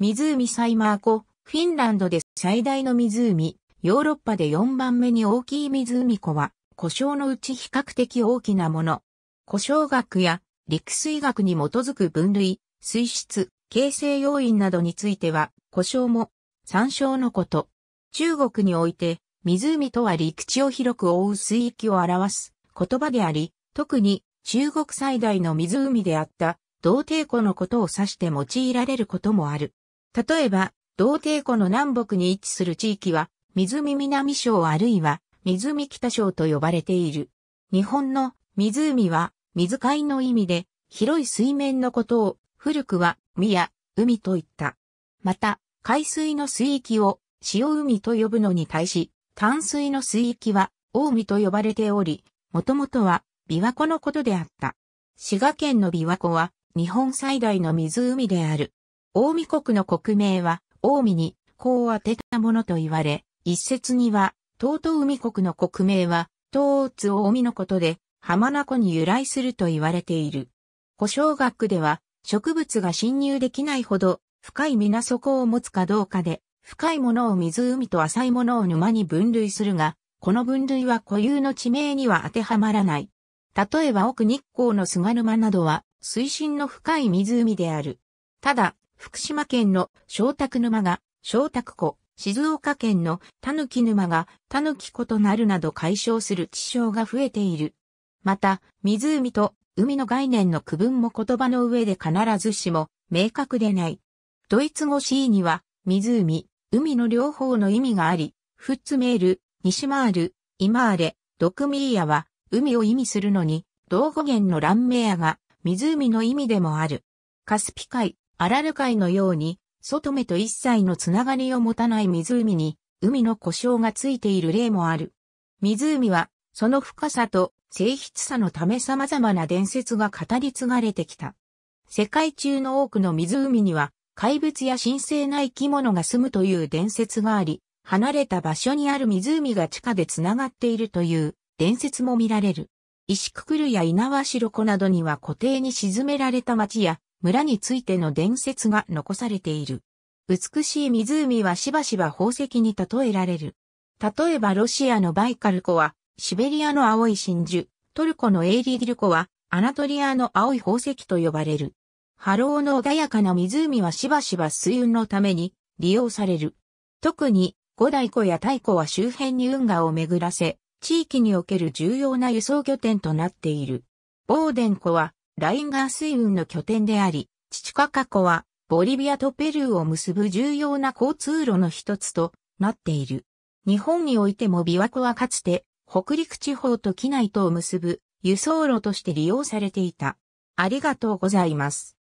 湖サイマー湖、フィンランドで最大の湖、ヨーロッパで4番目に大きい湖湖は、故障のうち比較的大きなもの。故障学や陸水学に基づく分類、水質、形成要因などについては、故障も参照のこと。中国において、湖とは陸地を広く覆う水域を表す言葉であり、特に中国最大の湖であった、同帝湖のことを指して用いられることもある。例えば、同帝湖の南北に位置する地域は、湖南省あるいは、湖北省と呼ばれている。日本の湖は、水海の意味で、広い水面のことを、古くは、海や、海といった。また、海水の水域を、潮海と呼ぶのに対し、淡水の水域は、大海と呼ばれており、もともとは、琵琶湖のことであった。滋賀県の琵琶湖は、日本最大の湖である。大見国の国名は、大見に、こう当てたものと言われ、一説には、東東海国の国名は、東津大見のことで、浜名湖に由来すると言われている。古小学では、植物が侵入できないほど、深い水底を持つかどうかで、深いものを湖と浅いものを沼に分類するが、この分類は固有の地名には当てはまらない。例えば奥日光の菅沼などは、水深の深い湖である。ただ、福島県の小卓沼が小卓湖、静岡県の狸沼が狸湖となるなど解消する地床が増えている。また、湖と海の概念の区分も言葉の上で必ずしも明確でない。ドイツ語 C には、湖、海の両方の意味があり、フッツメール、西マール、イマーレ、ドクミーヤは、海を意味するのに、同語源のランメアが、湖の意味でもある。カスピ海、アラル海のように、外目と一切のつながりを持たない湖に、海の故障がついている例もある。湖は、その深さと性質さのため様々な伝説が語り継がれてきた。世界中の多くの湖には、怪物や神聖な生き物が住むという伝説があり、離れた場所にある湖が地下で繋がっているという伝説も見られる。石くくるや稲葉代湖などには湖底に沈められた町や村についての伝説が残されている。美しい湖はしばしば宝石に例えられる。例えばロシアのバイカル湖は、シベリアの青い真珠、トルコのエイリディル湖は、アナトリアの青い宝石と呼ばれる。波浪の穏やかな湖はしばしば水運のために利用される。特に、五大湖や太湖は周辺に運河を巡らせ、地域における重要な輸送拠点となっている。ボーデン湖はラインー水運の拠点であり、チチカカ湖はボリビアとペルーを結ぶ重要な交通路の一つとなっている。日本においても琵琶湖はかつて北陸地方と機内とを結ぶ輸送路として利用されていた。ありがとうございます。